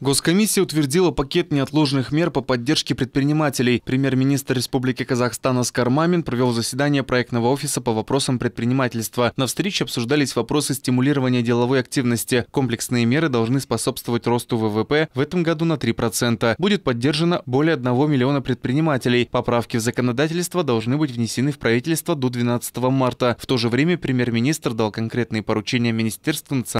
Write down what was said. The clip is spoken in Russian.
Госкомиссия утвердила пакет неотложных мер по поддержке предпринимателей. Премьер-министр Республики Казахстан Оскар Мамин провел заседание проектного офиса по вопросам предпринимательства. На встрече обсуждались вопросы стимулирования деловой активности. Комплексные меры должны способствовать росту ВВП в этом году на 3%. Будет поддержано более 1 миллиона предпринимателей. Поправки в законодательство должны быть внесены в правительство до 12 марта. В то же время премьер-министр дал конкретные поручения Министерству национального